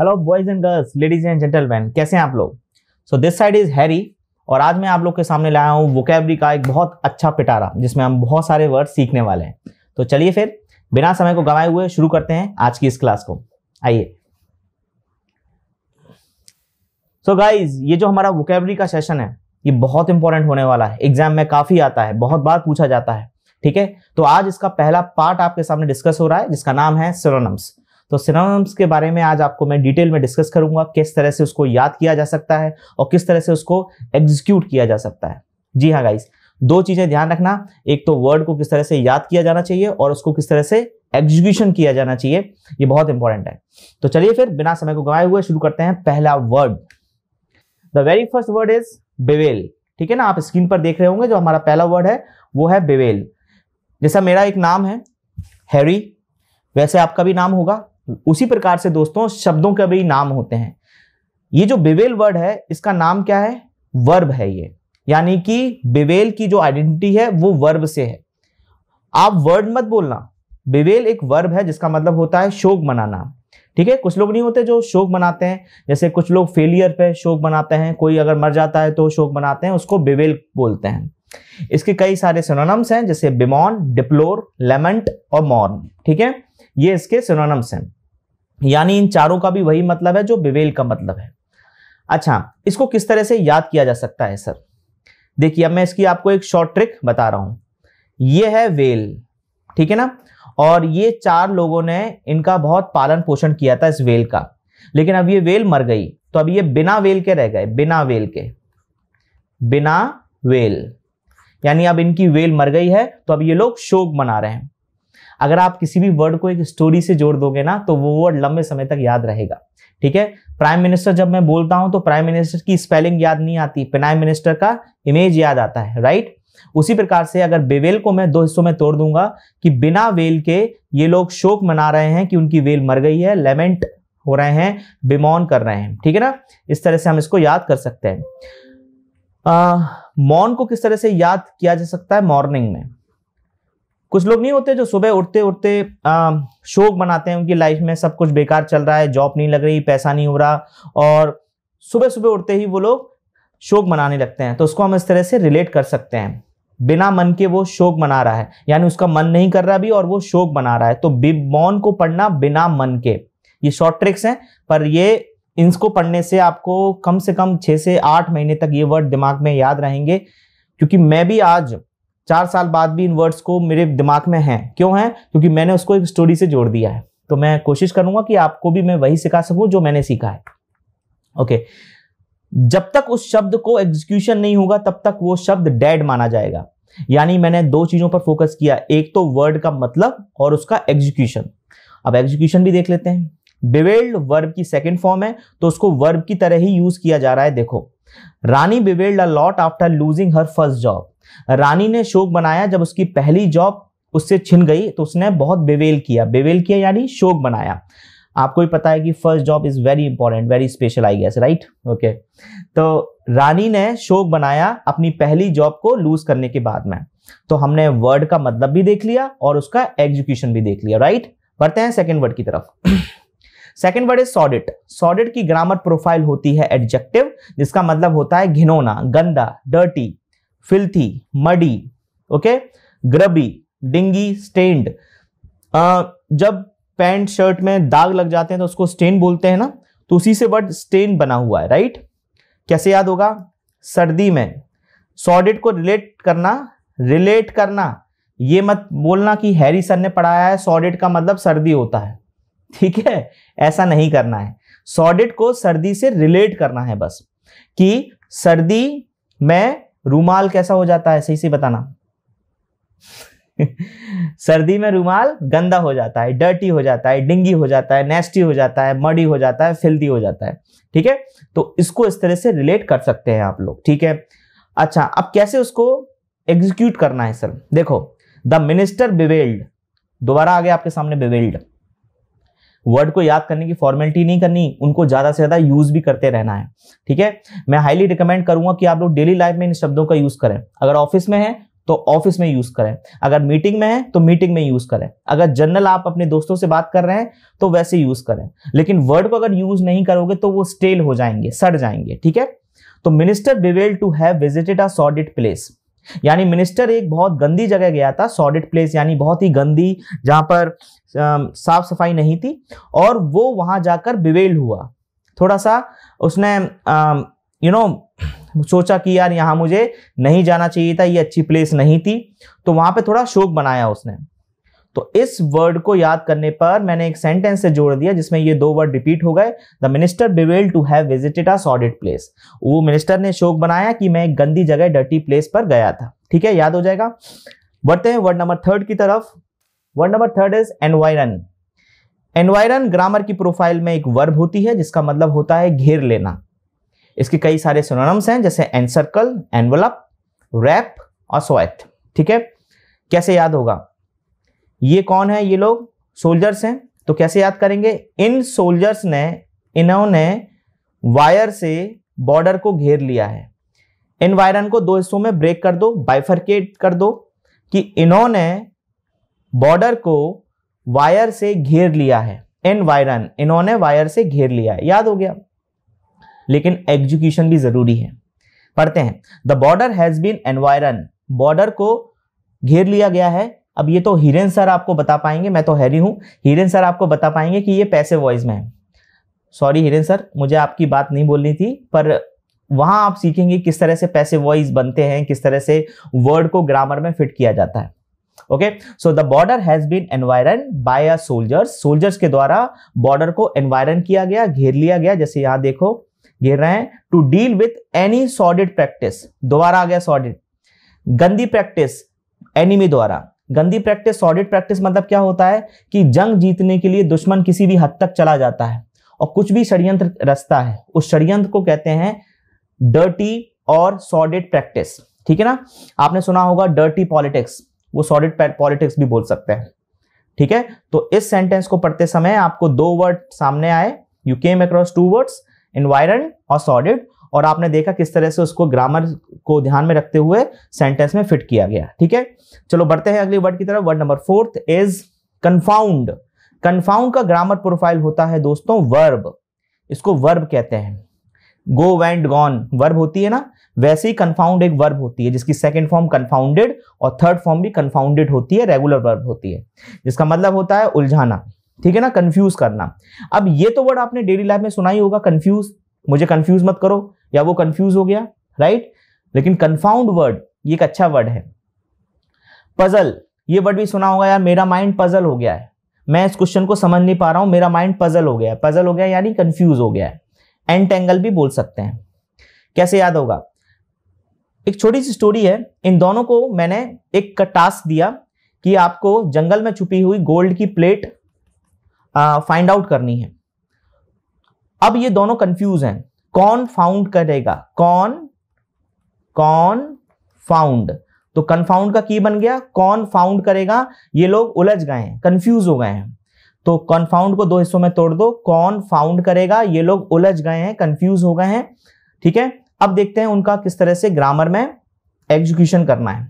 Hello boys and girls ladies and gentleman कैसे हैं आप लोग so this side is Harry और आज मैं आप लोग के सामने लाया हूँ वोकेबरी का एक बहुत अच्छा पिटारा जिसमें हम बहुत सारे वर्ड सीखने वाले हैं तो चलिए फिर बिना समय को गवाए हुए शुरू करते हैं आज की इस क्लास को आइए सो गाइज ये जो हमारा वोकेबरी का सेशन है ये बहुत इंपॉर्टेंट होने वाला है एग्जाम में काफी आता है बहुत बार पूछा जाता है ठीक है तो आज इसका पहला पार्ट आपके सामने डिस्कस हो रहा है जिसका नाम है सिरोनम्स तो सिनोनिम्स के बारे में आज आपको मैं डिटेल में डिस्कस करूंगा किस तरह से उसको याद किया जा सकता है और किस तरह से उसको एग्जीक्यूट किया जा सकता है जी हाँ गाइस दो चीजें ध्यान रखना एक तो वर्ड को किस तरह से याद किया जाना चाहिए और उसको किस तरह से एग्जीक्यूशन किया जाना चाहिए ये बहुत इंपॉर्टेंट है तो चलिए फिर बिना समय को गवाए हुए शुरू करते हैं पहला word the very first word is bewail ठीक है ना आप स्क्रीन पर देख रहे होंगे जो हमारा पहला वर्ड है वो है बेवेल जैसा मेरा एक नाम है हैरी वैसे आपका भी नाम होगा उसी प्रकार से दोस्तों शब्दों के भी नाम होते हैं ये जो बिवेल वर्ड है इसका नाम क्या है वर्ब है ये यानी कि बिवेल की जो आइडेंटिटी है वो वर्ब से है आप वर्ड मत बोलना बिवेल एक वर्ब है जिसका मतलब होता है शोक मनाना ठीक है कुछ लोग नहीं होते जो शोक मनाते हैं जैसे कुछ लोग फेलियर पे शोक मनाते हैं कोई अगर मर जाता है तो शोक मनाते हैं उसको बिवेल बोलते हैं इसके कई सारे सिनोनम्स हैं जैसे बिमॉन डिप्लोर लेमेंट और मॉर्न ठीक है ये इसके सिनोनम्स हैं यानी इन चारों का भी वही मतलब है जो विवेल का मतलब है अच्छा इसको किस तरह से याद किया जा सकता है सर देखिए अब मैं इसकी आपको एक शॉर्ट ट्रिक बता रहा हूं ये है वेल ठीक है ना और ये चार लोगों ने इनका बहुत पालन पोषण किया था इस वेल का लेकिन अब ये वेल मर गई तो अब ये बिना वेल के रह गए बिना वेल के बिना वेल यानी अब इनकी वेल मर गई है तो अब ये लोग शोक मना रहे हैं अगर आप किसी भी वर्ड को एक स्टोरी से जोड़ दोगे ना तो वो वर्ड लंबे समय तक याद रहेगा ठीक है प्राइम मिनिस्टर जब मैं बोलता हूं तो प्राइम मिनिस्टर की स्पेलिंग याद नहीं आती प्राइम मिनिस्टर का इमेज याद आता है राइट उसी प्रकार से अगर बेवेल को मैं दो हिस्सों में तोड़ दूंगा कि बिना वेल के ये लोग शोक मना रहे हैं कि उनकी वेल मर गई है लेमेंट हो रहे हैं बिमौन कर रहे हैं ठीक है ना इस तरह से हम इसको याद कर सकते हैं मॉन को किस तरह से याद किया जा सकता है मॉर्निंग में कुछ लोग नहीं होते जो सुबह उठते उठते शोक बनाते हैं उनकी लाइफ में सब कुछ बेकार चल रहा है जॉब नहीं लग रही पैसा नहीं हो रहा और सुबह सुबह उठते ही वो लोग शोक मनाने लगते हैं तो उसको हम इस तरह से रिलेट कर सकते हैं बिना मन के वो शोक मना रहा है यानी उसका मन नहीं कर रहा भी और वो शोक मना रहा है तो मौन को पढ़ना बिना मन के ये शॉर्ट ट्रिक्स हैं पर ये इनको पढ़ने से आपको कम से कम छः से आठ महीने तक ये वर्ड दिमाग में याद रहेंगे क्योंकि मैं भी आज चार साल बाद भी इन वर्ड्स को मेरे दिमाग में हैं क्यों हैं क्योंकि मैंने उसको एक स्टोरी से जोड़ दिया है तो मैं कोशिश करूंगा कि आपको भी मैं वही सिखा सकूं जो मैंने सीखा है ओके जब तक उस शब्द को एग्जीक्यूशन नहीं होगा तब तक वो शब्द डेड माना जाएगा यानी मैंने दो चीजों पर फोकस किया एक तो वर्ड का मतलब और उसका एग्जीक्यूशन अब एग्जीक्यूशन भी देख लेते हैं बिवेल्ड वर्ब की सेकेंड फॉर्म है तो उसको वर्ब की तरह ही यूज किया जा रहा है देखो Rani bewailed a lot after losing her first job Rani ने शोक बनाया जब उसकी पहली जॉब उससे छिन गई तो उसने बहुत बेवेल किया बेवेल किया यानी शोक बनाया आपको भी पता है कि first job is very important very special I guess right okay तो रानी ने शोक बनाया अपनी पहली जॉब को लूज करने के बाद में तो हमने वर्ड का मतलब भी देख लिया और उसका एग्जीक्यूशन भी देख लिया राइट बढ़ते हैं सेकेंड वर्ड की तरफ second word is sordid sordid की ग्रामर प्रोफाइल होती है एडजेक्टिव जिसका मतलब होता है घिनौना गंदा dirty filthy muddy okay grubby dingy stained जब पैंट शर्ट में दाग लग जाते हैं तो उसको स्टेन बोलते हैं ना तो उसी से वर्ड स्टेन बना हुआ है राइट कैसे याद होगा सर्दी में सॉडिड को रिलेट करना रिलेट करना ये मत बोलना कि हैरी सर ने पढ़ाया है सॉडिड का मतलब सर्दी होता है ठीक है ऐसा नहीं करना है सॉडिड को सर्दी से रिलेट करना है बस कि सर्दी में रूमाल कैसा हो जाता है सही से बताना सर्दी में रूमाल गंदा हो जाता है डर्टी हो जाता है डिंगी हो जाता है नेस्टी हो जाता है मडी हो जाता है फिल्दी हो जाता है ठीक है तो इसको इस तरह से रिलेट कर सकते हैं आप लोग ठीक है अच्छा अब कैसे उसको एग्जीक्यूट करना है सर देखो द मिनिस्टर बिवेल्ड दोबारा आ गया आपके सामने बिवेल्ड वर्ड को याद करने की फॉर्मेलिटी नहीं करनी उनको ज़्यादा से ज़्यादा यूज़ भी करते रहना है ठीक है मैं हाईली रिकमेंड करूंगा कि आप लोग डेली लाइफ में इन शब्दों का यूज़ करें अगर ऑफिस में है तो ऑफिस में यूज करें अगर मीटिंग में है तो मीटिंग में यूज करें अगर जनरल आप अपने दोस्तों से बात कर रहे हैं तो वैसे यूज करें लेकिन वर्ड को अगर यूज नहीं करोगे तो वो स्टेल हो जाएंगे सड़ जाएंगे ठीक है तो minister bewail to have visited a sordid place यानी मिनिस्टर एक बहुत गंदी जगह गया था सॉडिड प्लेस यानी बहुत ही गंदी जहां पर साफ सफाई नहीं थी और वो वहाँ जाकर बिवेल हुआ थोड़ा सा उसने यू नो सोचा कि यार यहाँ मुझे नहीं जाना चाहिए था ये अच्छी प्लेस नहीं थी तो वहाँ पे थोड़ा शोक बनाया उसने तो इस वर्ड को याद करने पर मैंने एक सेंटेंस से जोड़ दिया जिसमें ये दो वर्ड रिपीट हो गए the minister bewail to have visited a sordid place वो मिनिस्टर ने शोक बनाया कि मैं एक गंदी जगह डर्टी प्लेस पर गया था ठीक है याद हो जाएगा बढ़ते हैं वर्ड नंबर थर्ड की तरफ word number third is environ environ grammar की प्रोफाइल में एक वर्ब होती है जिसका मतलब होता है घेर लेना इसके कई सारे सोनम्स हैं जैसे एनसर्कल एनवलप रैप और स्वैथ ठीक है कैसे याद होगा ये कौन है ये लोग सोल्जर्स हैं तो कैसे याद करेंगे इन सोल्जर्स ने इन्होंने वायर से बॉर्डर को घेर लिया है इन वायरन को दो हिस्सों में ब्रेक कर दो बाइफरकेट कर दो कि इन्होंने बॉर्डर को वायर से घेर लिया है एन वायरन इन्होंने वायर से घेर लिया है याद हो गया लेकिन एग्जीक्यूशन भी जरूरी है पढ़ते हैं the border has been environ border को घेर लिया गया है अब ये तो हिरेन सर आपको बता पाएंगे मैं तो हैरी हूं हिरेन सर आपको बता पाएंगे कि ये पैसे वॉइस में है सॉरी हिरेन सर मुझे आपकी बात नहीं बोलनी थी पर वहां आप सीखेंगे किस तरह से पैसे वॉइस बनते हैं किस तरह से वर्ड को ग्रामर में फिट किया जाता है okay so the border has been environ by a soldiers soldiers के द्वारा बॉर्डर को एनवायरन किया गया घेर लिया गया जैसे यहां देखो घेर रहे हैं to deal with any sordid practice दोबारा आ गया सॉडिड गंदी प्रैक्टिस एनिमी द्वारा गंदी प्रैक्टिस सॉडिड प्रैक्टिस मतलब क्या होता है कि जंग जीतने के लिए दुश्मन किसी भी हद तक चला जाता है और कुछ भी षड्यंत्र रचता है उस षड्यंत्र को कहते हैं डर्टी और सॉडिड प्रैक्टिस ठीक है ना आपने सुना होगा डर्टी पॉलिटिक्स वो सॉलिड पॉलिटिक्स भी बोल सकते हैं ठीक है तो इस सेंटेंस को पढ़ते समय आपको दो वर्ड सामने आए you came across two words environ और सॉलिड और आपने देखा किस तरह से उसको ग्रामर को ध्यान में रखते हुए सेंटेंस में फिट किया गया ठीक है चलो बढ़ते हैं अगले वर्ड की तरफ word number fourth is confound confound का ग्रामर प्रोफाइल होता है दोस्तों वर्ब इसको वर्ब कहते हैं गो वैंड गॉन वर्ब होती है ना वैसे ही कन्फाउंड एक वर्ब होती है जिसकी सेकेंड फॉर्म कन्फाउंडेड और थर्ड फॉर्म भी कन्फाउंडेड होती है रेगुलर वर्ब होती है जिसका मतलब होता है उलझाना ठीक है ना कंफ्यूज करना अब ये तो वर्ड आपने डेली लाइफ में सुना ही होगा कंफ्यूज मुझे कंफ्यूज मत करो या वो कंफ्यूज हो गया राइट लेकिन कन्फाउंड वर्ड ये एक अच्छा वर्ड है पजल ये वर्ड भी सुना होगा यार मेरा माइंड पजल हो गया है मैं इस क्वेश्चन को समझ नहीं पा रहा हूं मेरा माइंड पजल हो गया है पजल हो गया यानी कंफ्यूज हो गया है एंटेंगल भी बोल सकते हैं कैसे याद होगा एक छोटी सी स्टोरी है इन दोनों को मैंने एक टास्क दिया कि आपको जंगल में छुपी हुई गोल्ड की प्लेट फाइंड आउट करनी है अब ये दोनों कंफ्यूज हैं कौन फाउंड करेगा कौन कौन फाउंड तो कन्फाउंड का की बन गया कौन फाउंड करेगा ये लोग उलझ गए हैं कंफ्यूज हो गए हैं तो कन्फाउंड को दो हिस्सों में तोड़ दो कौन फाउंड करेगा ये लोग उलझ गए हैं कंफ्यूज हो गए हैं ठीक है अब देखते हैं उनका किस तरह से ग्रामर में एग्जीक्यूशन करना है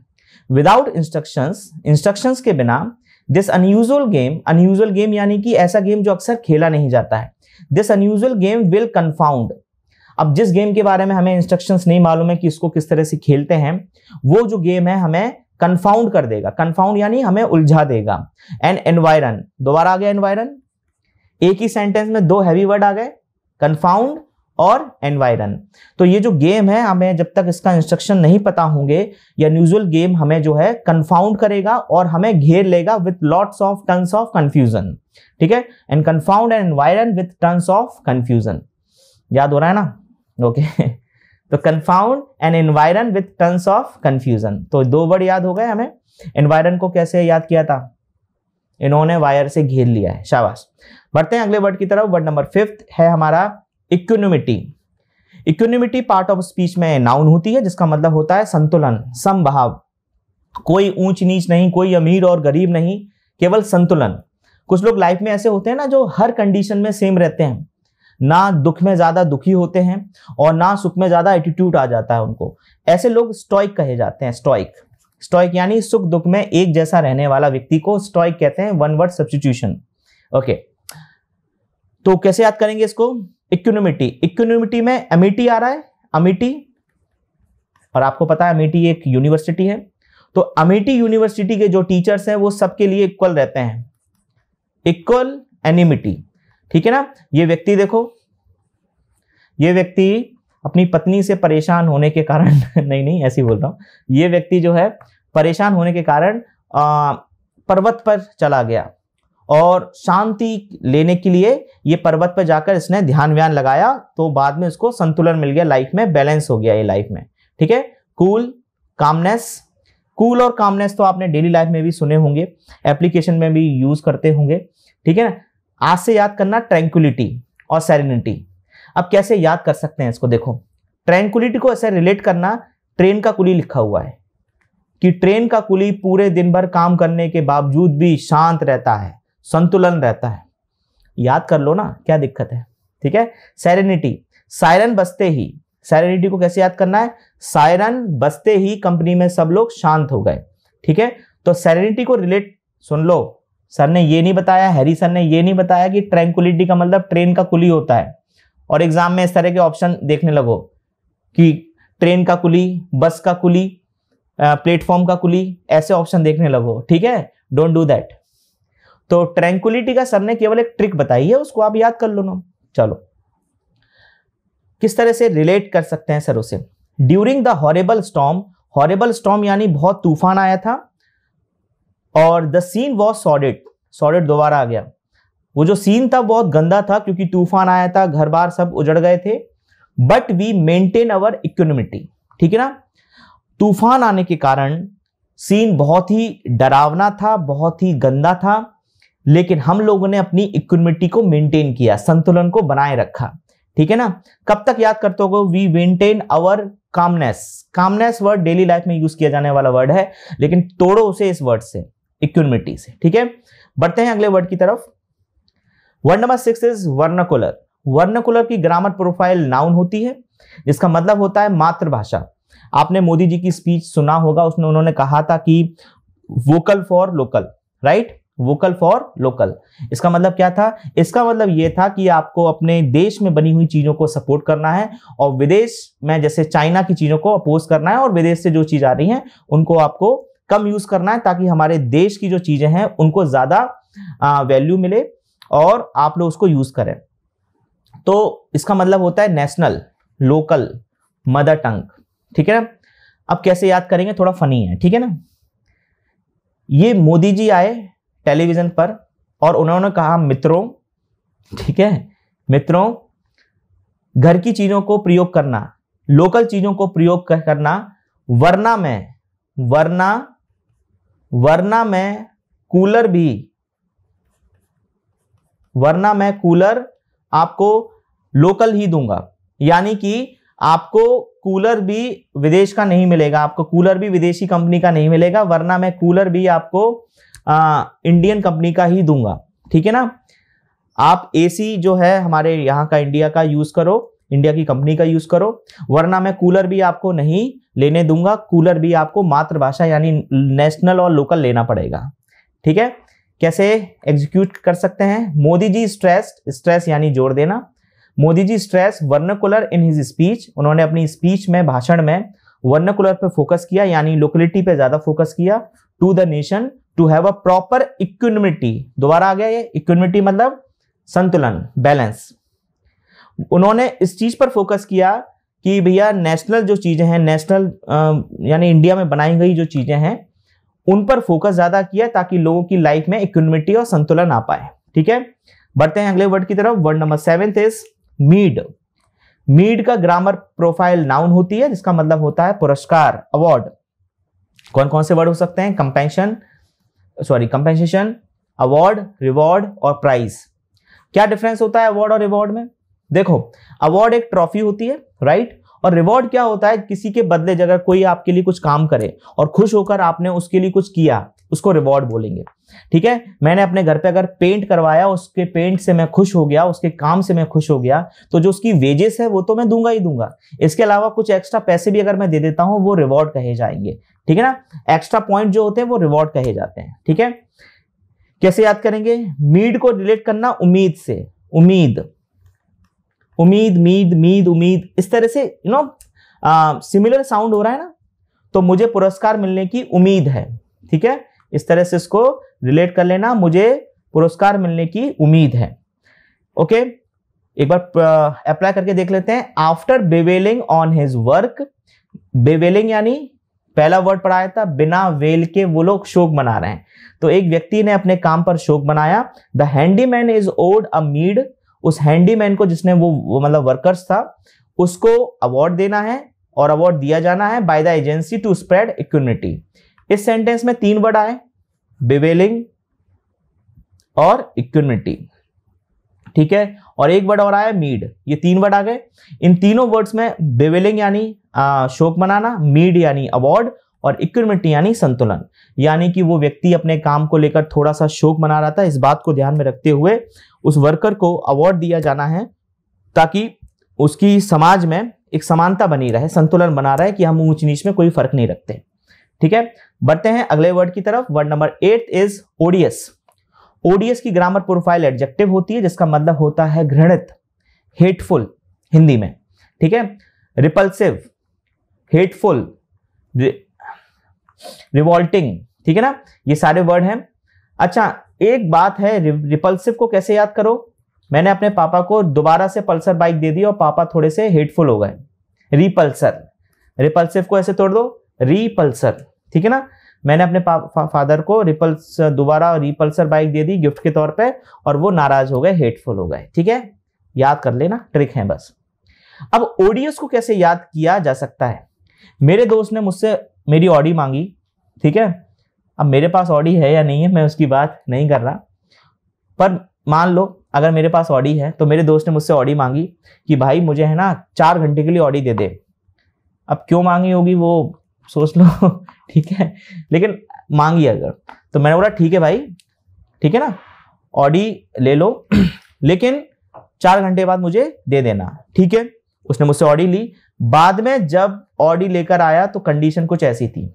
विदाउट इंस्ट्रक्शंस इंस्ट्रक्शंस के बिना this unusual game unusual game यानी कि ऐसा गेम जो अक्सर खेला नहीं जाता है this unusual game will confound अब जिस गेम के बारे में हमें इंस्ट्रक्शंस नहीं मालूम है कि इसको किस तरह से खेलते हैं वो जो गेम है हमें कन्फाउंड कर देगा कन्फाउंड यानी हमें उलझा देगा एंड एनवायरन दोबारा आ गया एनवायरन एक ही सेंटेंस में दो हैवी वर्ड आ गए कन्फाउंड और एनवायरन तो ये जो गेम है हमें जब तक इसका इंस्ट्रक्शन नहीं पता होंगे या न्यूजल गेम हमें जो है कन्फाउंड करेगा और हमें घेर लेगा with lots of turns of confusion ठीक है and confound and environ with turns of confusion याद हो रहा है ना ओके तो confound and environ with turns of confusion तो दो वर्ड याद हो गए हमें एनवायरन को कैसे याद किया था इन्होंने वायर से घेर लिया है शाबाश बढ़ते हैं अगले वर्ड की तरफ वर्ड नंबर फिफ्थ है हमारा equanimity equanimity part of speech में नाउन होती है जिसका मतलब होता है संतुलन समभाव कोई ऊंच नीच नहीं कोई अमीर और गरीब नहीं केवल संतुलन कुछ लोग लाइफ में ऐसे होते हैं ना जो हर कंडीशन में सेम रहते हैं ना दुख में ज़्यादा दुखी होते हैं और ना सुख में ज़्यादा एटीट्यूड आ जाता है उनको ऐसे लोग स्टॉइक कहे जाते हैं स्टॉइक स्टॉइक यानी सुख दुख में एक जैसा रहने वाला व्यक्ति को स्टॉइक कहते हैं वन वर्ड सब्सटीट्यूशन ओके तो कैसे याद करेंगे इसको इक्विनोमिटी इक्विनोमिटी में अमिटी e आ रहा है अमिटी e और आपको पता है अमिटी e एक यूनिवर्सिटी है तो अमिटी यूनिवर्सिटी के जो टीचर्स हैं वो सबके लिए इक्वल रहते हैं इक्वल एनिमिटी ठीक है ना ये व्यक्ति देखो ये व्यक्ति अपनी पत्नी से परेशान होने के कारण नहीं नहीं ऐसी बोल रहा हूं ये व्यक्ति जो है परेशान होने के कारण आ, पर्वत पर चला गया और शांति लेने के लिए ये पर्वत पर जाकर इसने ध्यान व्यान लगाया तो बाद में उसको संतुलन मिल गया लाइफ में बैलेंस हो गया ये लाइफ में ठीक है कूल कामनेस कूल और कामनेस तो आपने डेली लाइफ में भी सुने होंगे एप्लीकेशन में भी यूज करते होंगे ठीक है ना आज से याद करना ट्रैंकुलिटी और सेरेनिटी अब कैसे याद कर सकते हैं इसको देखो ट्रैंकुलिटी को ऐसे रिलेट करना ट्रेन का कुली लिखा हुआ है कि ट्रेन का कुली पूरे दिन भर काम करने के बावजूद भी शांत रहता है संतुलन रहता है याद कर लो ना क्या दिक्कत है ठीक है सैरेनिटी सायरन बसते ही सैरेनिटी को कैसे याद करना है सायरन बसते ही कंपनी में सब लोग शांत हो गए ठीक है तो सैरेनिटी को रिलेट सुन लो सर ने ये नहीं बताया हैरी सर ने ये नहीं बताया कि ट्रैंकुलिटी का मतलब ट्रेन का कुली होता है और एग्जाम में इस तरह के ऑप्शन देखने लगो कि ट्रेन का कुली बस का कुली प्लेटफॉर्म का कुली ऐसे ऑप्शन देखने लगो ठीक है डोंट डू दैट तो ट्रैंकुलिटी का सर ने केवल एक ट्रिक बताई है उसको आप याद कर लो ना चलो किस तरह से रिलेट कर सकते हैं सर उसे during the horrible storm horrible storm यानी बहुत तूफान आया था और the scene was sordid sordid दोबारा आ गया वो जो सीन था बहुत गंदा था क्योंकि तूफान आया था घर बार सब उजड़ गए थे but we maintain our equanimity ठीक है ना तूफान आने के कारण सीन बहुत ही डरावना था बहुत ही गंदा था लेकिन हम लोगों ने अपनी इक्विमिटी को मेंटेन किया संतुलन को बनाए रखा ठीक है ना कब तक याद करते हो we maintain our calmness calmness word daily life में यूज किया जाने वाला वर्ड है लेकिन तोड़ो उसे इस वर्ड से इक्विमिटी से ठीक है बढ़ते हैं अगले वर्ड की तरफ word number six is vernacular vernacular की ग्रामर प्रोफाइल नाउन होती है जिसका मतलब होता है मातृभाषा आपने मोदी जी की स्पीच सुना होगा उसमें उन्होंने कहा था कि vocal for local right vocal for local इसका मतलब क्या था इसका मतलब ये था कि आपको अपने देश में बनी हुई चीज़ों को सपोर्ट करना है और विदेश में जैसे चाइना की चीज़ों को अपोज करना है और विदेश से जो चीज़ आ रही है उनको आपको कम यूज़ करना है ताकि हमारे देश की जो चीज़ें हैं उनको ज़्यादा वैल्यू मिले और आप लोग उसको यूज़ करें तो इसका मतलब होता है नेशनल लोकल मदर टंग ठीक है ना अब कैसे याद करेंगे थोड़ा फनी है ठीक है ना ये मोदी जी आए टेलीविज़न पर और उन्होंने कहा मित्रों ठीक है मित्रों घर की चीज़ों को प्रयोग करना लोकल चीज़ों को प्रयोग करना वरना मैं वरना वरना मैं कूलर भी वरना मैं कूलर आपको लोकल ही दूंगा यानी कि आपको कूलर भी विदेश का नहीं मिलेगा आपको कूलर भी विदेशी कंपनी का नहीं मिलेगा वरना मैं कूलर भी आपको आ, इंडियन कंपनी का ही दूंगा ठीक है ना आप एसी जो है हमारे यहाँ का इंडिया का यूज करो इंडिया की कंपनी का यूज करो वरना मैं कूलर भी आपको नहीं लेने दूंगा कूलर भी आपको मातृभाषा यानी नेशनल और लोकल लेना पड़ेगा ठीक है कैसे एग्जीक्यूट कर सकते हैं मोदी जी स्ट्रेस स्ट्रेस यानी जोड़ देना Modi ji stress vernacular in his speech उन्होंने अपनी स्पीच में भाषण में वर्नकुलर पे फोकस किया यानी लोकलिटी पे ज्यादा फोकस किया to the nation to have a proper equity दोबारा आ गया ये इक्विनिटी मतलब संतुलन बैलेंस उन्होंने इस चीज पर फोकस किया कि भैया नेशनल जो चीज़ें हैं नेशनल यानी इंडिया में बनाई गई जो चीज़ें हैं उन पर फोकस ज़्यादा किया ताकि लोगों की लाइफ में इक्विनिटी और संतुलन आ पाए ठीक है बढ़ते हैं अगले वर्ड की तरफ word number seventh is meed meed का ग्रामर प्रोफाइल नाउन होती है जिसका मतलब होता है पुरस्कार अवार्ड कौन कौन से वर्ड हो सकते हैं compensation sorry compensation award reward और प्राइज क्या डिफरेंस होता है अवार्ड और रिवॉर्ड में देखो अवार्ड एक ट्रॉफी होती है राइट और रिवॉर्ड क्या होता है किसी के बदले जगह कोई आपके लिए कुछ काम करे और खुश होकर आपने उसके लिए कुछ किया उसको रिवॉर्ड बोलेंगे ठीक है मैंने अपने घर पे अगर पेंट करवाया उसके पेंट से मैं खुश हो गया उसके काम से मैं खुश हो गया तो जो उसकी वेजेस है वो तो मैं दूंगा ही दूंगा इसके अलावा कुछ एक्स्ट्रा पैसे भी अगर मैं दे देता हूँ वो रिवॉर्ड कहे जाएंगे ठीक है ना एक्स्ट्रा पॉइंट जो होते हैं वो रिवॉर्ड कहे जाते हैं ठीक है कैसे याद करेंगे मीड को रिलेट करना उम्मीद से उम्मीद उम्मीद मीद मीद उम्मीद इस तरह से यू नो सिमिलर साउंड हो रहा है ना तो मुझे पुरस्कार मिलने की उम्मीद है ठीक है इस तरह से इसको रिलेट कर लेना मुझे पुरस्कार मिलने की उम्मीद है ओके एक बार अप्लाई करके देख लेते हैं after bewailing on his work bewailing यानी पहला वर्ड पढ़ाया था बिना वेल के वो लोग शोक मना रहे हैं तो एक व्यक्ति ने अपने काम पर शोक बनाया the handyman is owed a meed उस हैंडीमैन को जिसने वो, वो मतलब वर्कर्स था उसको अवार्ड देना है और अवार्ड दिया जाना है by the agency to spread equity इस सेंटेंस में तीन वर्ड आए बिवेलिंग और इक्विटी ठीक है और एक वर्ड और आया मीड ये तीन वर्ड आ गए इन तीनों वर्ड्स में बिवेलिंग यानी शोक मनाना मीड यानी अवार्ड और इक्विटी यानी संतुलन यानी कि वो व्यक्ति अपने काम को लेकर थोड़ा सा शोक मना रहा था इस बात को ध्यान में रखते हुए उस वर्कर को अवार्ड दिया जाना है ताकि उसकी समाज में एक समानता बनी रहे संतुलन बना रहे कि हम ऊंच नीच में कोई फर्क नहीं रखते ठीक है बढ़ते हैं अगले वर्ड की तरफ word number eight is odious odious की ग्रामर प्रोफाइल एडजेक्टिव होती है जिसका मतलब होता है घृणित हेटफुल हिंदी में ठीक है रिपल्सिव हेटफुल रिवॉल्टिंग ठीक है ना ये सारे वर्ड हैं अच्छा एक बात है रिपल्सिव को कैसे याद करो मैंने अपने पापा को दोबारा से पल्सर बाइक दे दी और पापा थोड़े से हेटफुल हो गए रिपल्सर रिपल्सिव को ऐसे तोड़ दो रिपल्सर ठीक है ना मैंने अपने फा, फादर को रिपल्स दोबारा रिपल्सर बाइक दे दी गिफ्ट के तौर पे और वो नाराज हो गए हेटफुल हो गए ठीक है याद कर लेना ट्रिक है बस अब ऑडियोस को कैसे याद किया जा सकता है मेरे दोस्त ने मुझसे मेरी ऑडी मांगी ठीक है अब मेरे पास ऑडी है या नहीं है मैं उसकी बात नहीं कर रहा पर मान लो अगर मेरे पास ऑडी है तो मेरे दोस्त ने मुझसे ऑडी मांगी कि भाई मुझे है ना चार घंटे के लिए ऑडी दे दे अब क्यों मांगी होगी वो सोच लो ठीक है लेकिन मांगी अगर तो मैंने बोला ठीक है भाई ठीक है ना ऑडी ले लो लेकिन चार घंटे बाद मुझे दे देना ठीक है उसने मुझसे ऑडी ली बाद में जब ऑडी लेकर आया तो कंडीशन कुछ ऐसी थी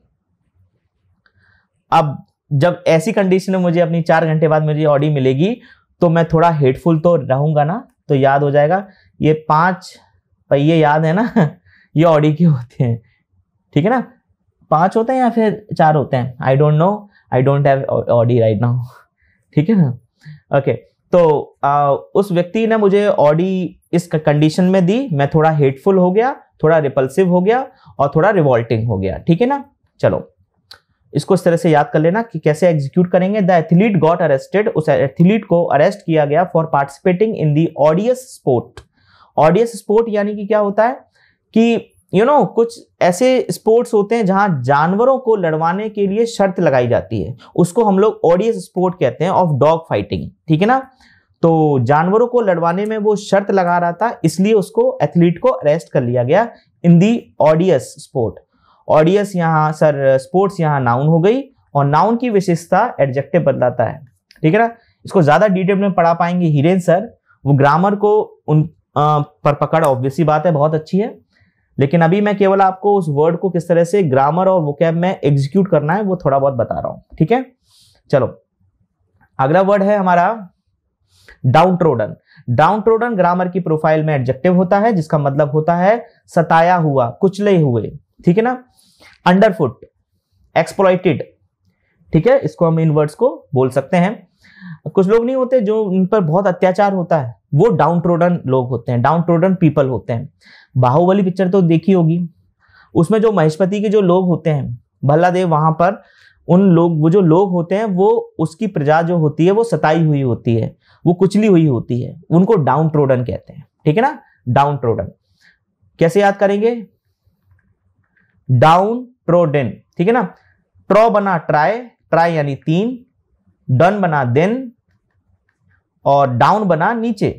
अब जब ऐसी कंडीशन में मुझे अपनी चार घंटे बाद मुझे ऑडी मिलेगी तो मैं थोड़ा हेटफुल तो रहूंगा ना तो याद हो जाएगा ये पांच पहिए याद है ना ये ऑडी के होते हैं ठीक है ना पांच होते हैं या फिर चार होते हैं I don't know I don't have Audi right now ठीक है ना ओके okay, तो आ, उस व्यक्ति ने मुझे ऑडी इस कंडीशन में दी मैं थोड़ा हेटफुल हो गया थोड़ा रिपल्सिव हो गया और थोड़ा रिवॉल्टिंग हो गया ठीक है ना चलो इसको इस तरह से याद कर लेना कि कैसे एग्जीक्यूट करेंगे द एथलीट गॉट अरेस्टेड उस एथलीट को अरेस्ट किया गया for participating in the odious sport odious sport यानी कि क्या होता है कि यू नो कुछ ऐसे स्पोर्ट्स होते हैं जहां जानवरों को लड़वाने के लिए शर्त लगाई जाती है उसको हम लोग ऑडियस स्पोर्ट कहते हैं ऑफ डॉग फाइटिंग ठीक है ना तो जानवरों को लड़वाने में वो शर्त लगा रहा था इसलिए उसको एथलीट को अरेस्ट कर लिया गया इन दी ऑडियस स्पोर्ट ऑडियस यहाँ सर स्पोर्ट्स यहाँ नाउन हो गई और नाउन की विशेषता एडजेक्टिव बदलाता है ठीक है ना इसको ज़्यादा डिटेल में पढ़ा पाएंगे हिरेन सर वो ग्रामर को उन आ, पर पकड़ ऑब्वियसली बात है बहुत अच्छी है लेकिन अभी मैं केवल आपको उस वर्ड को किस तरह से ग्रामर और वोकैब में एग्जीक्यूट करना है वो थोड़ा बहुत बता रहा हूं ठीक है चलो अगला वर्ड है हमारा downtrodden downtrodden grammar की प्रोफाइल में एडजेक्टिव होता है जिसका मतलब होता है सताया हुआ कुचले हुए ठीक है ना अंडरफुट एक्सप्लॉइटेड ठीक है इसको हम इन वर्ड्स को बोल सकते हैं कुछ लोग नहीं होते जो इन पर बहुत अत्याचार होता है वो डाउन ट्रोडन लोग होते हैं डाउन ट्रोडन पीपल होते हैं बाहुबली पिक्चर तो देखी होगी उसमें जो महेशपति के जो लोग होते हैं भल्ला देव वहाँ पर उन लोग वो जो लोग होते हैं वो उसकी प्रजा जो होती है वो सताई हुई होती है वो कुचली हुई होती है उनको डाउन ट्रोडन कहते हैं ठीक है ना डाउन ट्रोडन कैसे याद करेंगे डाउन ट्रोडन ठीक है ना ट्रो बना ट्राई ट्राई यानी तीन डन बना देन और डाउन बना नीचे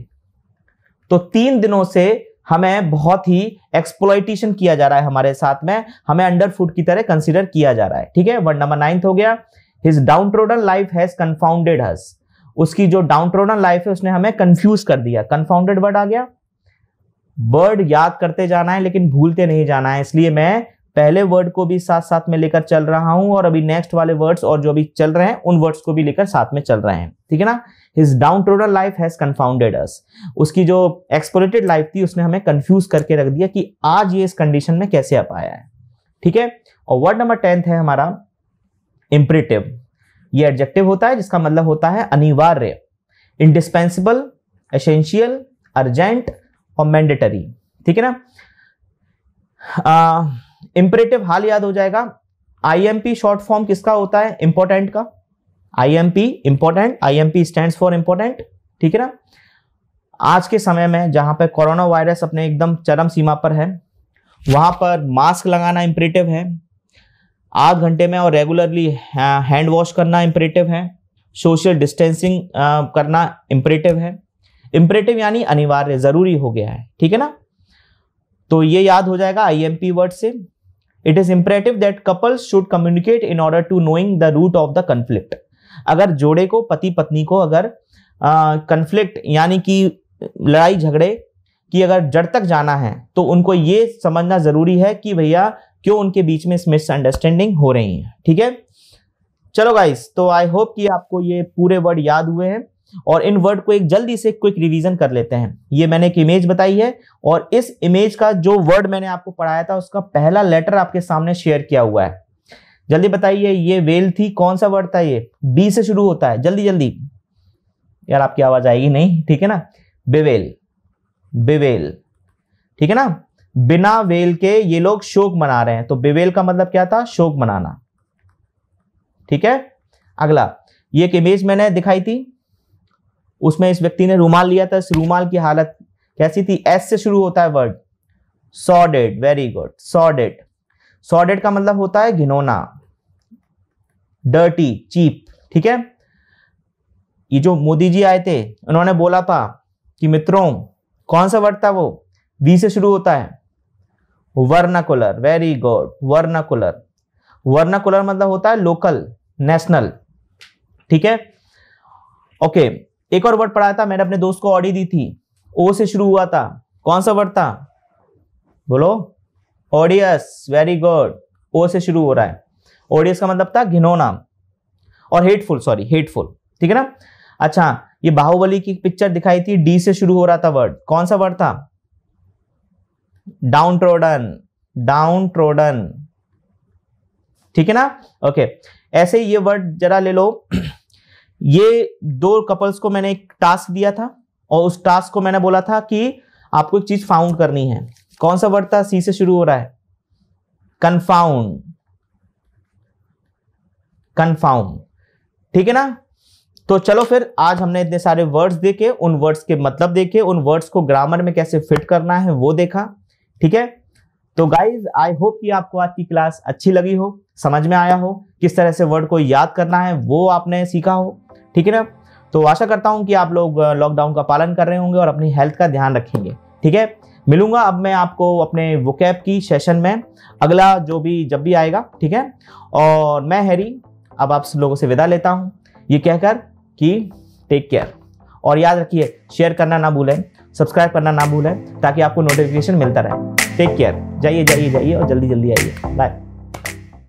तो तीन दिनों से हमें बहुत ही एक्सप्लोइटेशन किया जा रहा है हमारे साथ में हमें अंडर फूड की तरह कंसिडर किया जा रहा है ठीक है वर्ड नंबर नाइन्थ हो गया his downtrodden life has confounded us उसकी जो डाउन ट्रोडन लाइफ है उसने हमें कंफ्यूज कर दिया कन्फाउंडेड वर्ड आ गया वर्ड याद करते जाना है लेकिन भूलते नहीं जाना है इसलिए मैं पहले वर्ड को भी साथ साथ में लेकर चल रहा हूं और अभी नेक्स्ट वाले वर्ड्स और जो अभी चल रहे हैं उन वर्ड्स को भी लेकर साथ में चल रहे हैं ठीक है ना his downtrodden life has confounded us उसकी जो एक्सपोरेटेड लाइफ थी उसने हमें कंफ्यूज करके रख दिया कि आज ये इस कंडीशन में कैसे आ पाया है ठीक है और वर्ड नंबर टेंथ है हमारा इम्परेटिव ये एडजेक्टिव होता है जिसका मतलब होता है अनिवार्य इंडिस्पेंसिबल एसेंशियल अर्जेंट और मैंडेटरी ठीक है ना आ, इंपरेटिव हाल याद हो जाएगा आईएमपी शॉर्ट फॉर्म किसका होता है इंपॉर्टेंट का IMP important IMP stands for important ठीक है ना आज के समय में जहां पर कोरोना वायरस अपने एकदम चरम सीमा पर है वहां पर मास्क लगाना इंपरेटिव है आध घंटे में और रेगुलरली हैंड वॉश करना इंपरेटिव है सोशल डिस्टेंसिंग करना इंपरेटिव है इंपरेटिव यानी अनिवार्य ज़रूरी हो गया है ठीक है ना तो ये याद हो जाएगा आईएमपी वर्ड से it is imperative that couples should communicate in order to knowing the root of the conflict अगर जोड़े को पति पत्नी को अगर कन्फ्लिक्ट यानी कि लड़ाई झगड़े की अगर जड़ तक जाना है तो उनको ये समझना जरूरी है कि भैया क्यों उनके बीच में मिसअंडरस्टैंडिंग हो रही है ठीक है चलो गाइस तो आई होप कि आपको ये पूरे वर्ड याद हुए हैं और इन वर्ड को एक जल्दी से क्विक रिवीजन कर लेते हैं ये मैंने एक इमेज बताई है और इस इमेज का जो वर्ड मैंने आपको पढ़ाया था उसका पहला लेटर आपके सामने शेयर किया हुआ है जल्दी बताइए ये वेल थी कौन सा वर्ड था ये बी से शुरू होता है जल्दी जल्दी यार आपकी आवाज आएगी नहीं ठीक है ना बेवेल बेवेल ठीक है ना बिना वेल के ये लोग शोक मना रहे हैं तो बेवेल का मतलब क्या था शोक मनाना ठीक है अगला ये एक इमेज मैंने दिखाई थी उसमें इस व्यक्ति ने रूमाल लिया था इस रूमाल की हालत कैसी थी एस से शुरू होता है word sodden very good sodden sodden का मतलब होता है घिनोना डर्टी चीप ठीक है ये जो मोदी जी आए थे उन्होंने बोला था कि मित्रों कौन सा वर्ड था वो वी से शुरू होता है vernacular very good vernacular vernacular मतलब होता है लोकल नेशनल ठीक है ओके okay. एक और वर्ड पढ़ाया था मैंने अपने दोस्त को ऑडी दी थी ओ से शुरू हुआ था कौन सा वर्ड था बोलो ऑडियस वेरी गुड ओ से शुरू हो रहा है ऑडियस का मतलब था नाम और हेटफुल सॉरी हेटफुल ठीक है ना अच्छा ये बाहुबली की पिक्चर दिखाई थी डी से शुरू हो रहा था वर्ड कौन सा वर्ड था डाउन ट्रोडन डाउन ट्रोडन ठीक है ना ओके ऐसे ही ये वर्ड जरा ले लो ये दो कपल्स को मैंने एक टास्क दिया था और उस टास्क को मैंने बोला था कि आपको एक चीज फाउंड करनी है कौन सा वर्ड था सी से शुरू हो रहा है कन्फाउंड कन्फाउंड ठीक है ना तो चलो फिर आज हमने इतने सारे वर्ड्स देखे उन वर्ड्स के मतलब देखे उन वर्ड्स को ग्रामर में कैसे फिट करना है वो देखा ठीक है तो गाइज आई होप कि आपको आज की क्लास अच्छी लगी हो समझ में आया हो किस तरह से वर्ड को याद करना है वो आपने सीखा हो ठीक है ना तो आशा करता हूँ कि आप लोग लॉकडाउन का पालन कर रहे होंगे और अपनी हेल्थ का ध्यान रखेंगे ठीक है मिलूंगा अब मैं आपको अपने वोकैब की सेशन में अगला जो भी जब भी आएगा ठीक है और मैं हैरी अब आप सब लोगों से विदा लेता हूँ ये कहकर कि टेक केयर और याद रखिए शेयर करना ना भूलें सब्सक्राइब करना ना भूलें ताकि आपको नोटिफिकेशन मिलता रहे टेक केयर जाइए जाइए जाइए और जल्दी जल्दी आइए बाय